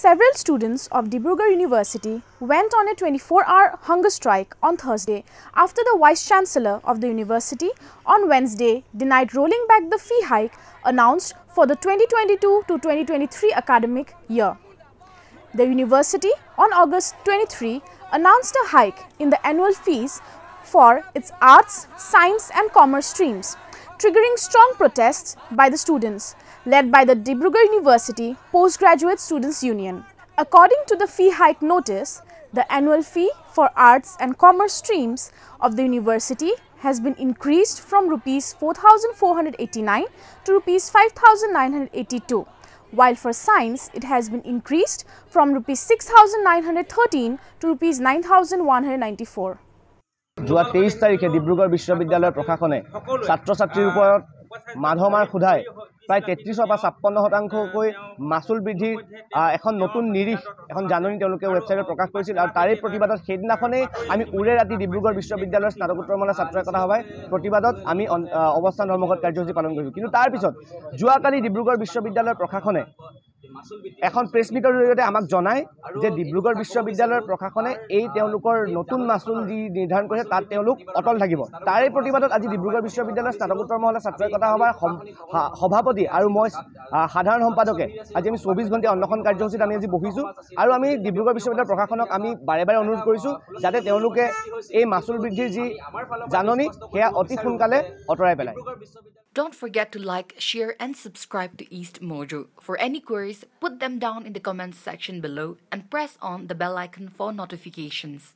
Several students of Dibrugarh University went on a 24-hour hunger strike on Thursday after the Vice-Chancellor of the university on Wednesday denied rolling back the fee hike announced for the 2022-2023 academic year. The university on August 23 announced a hike in the annual fees for its arts, science and commerce streams triggering strong protests by the students, led by the Dibrugarh University Postgraduate Students Union. According to the fee hike notice, the annual fee for arts and commerce streams of the university has been increased from rupees 4489 to rupees 5982 while for science it has been increased from rupees 6913 to rupees 9194 যোৱা তেইছ তাৰিখে ডিব্ৰুগড় বিশ্ববিদ্যালয়ৰ প্ৰশাসনে ছাত্ৰ ছাত্ৰীৰ ওপৰত মাধমাৰ সোধাই প্ৰায় তেত্ৰিছৰ পৰা ছাপন্ন শতাংশকৈ মাচুল বৃদ্ধিৰ এখন নতুন নিৰীখ এখন জাননী তেওঁলোকে ৱেবছাইটত প্ৰকাশ কৰিছিল আৰু তাৰে প্ৰতিবাদত সেইদিনাখনেই আমি উৰে ৰাতি ডিব্ৰুগড় বিশ্ববিদ্যালয়ৰ স্নাতকোত্তৰ মানৰ ছাত্ৰ একতা সভাই প্ৰতিবাদত আমি অৱস্থান ধৰ্মঘট কাৰ্যসূচী পালন কৰিছোঁ কিন্তু তাৰপিছত যোৱাকালি ডিব্ৰুগড় বিশ্ববিদ্যালয়ৰ প্ৰশাসনে এখন প্ৰেছ মিটৰ জৰিয়তে আমাক জনায় যে ডিব্ৰুগড় বিশ্ববিদ্যালয়ৰ প্ৰশাসনে এই তেওঁলোকৰ নতুন মাচুল যি নিৰ্ধাৰণ কৰিছে তাত তেওঁলোক অটল থাকিব তাৰে প্ৰতিবাদত আজি ডিব্ৰুগড় বিশ্ববিদ্যালয়ৰ স্নাতকোত্তৰ মহলা ছাত্ৰ একতা সভাৰ সভাপতি আৰু মই সাধাৰণ সম্পাদকে আজি আমি চৌবিছ ঘণ্টীয়া অন্বেষণ কাৰ্যসূচীত আমি আজি বহিছোঁ আৰু আমি ডিব্ৰুগড় বিশ্ববিদ্যালয়ৰ প্ৰশাসনক আমি বাৰে বাৰে অনুৰোধ কৰিছোঁ যাতে তেওঁলোকে এই মাচুল বৃদ্ধিৰ যি জাননী সেয়া অতি সোনকালে আঁতৰাই পেলায় Don't forget to like, share, and subscribe to East Mojo. For any queries, put them down in the comments section below and press on the bell icon for notifications.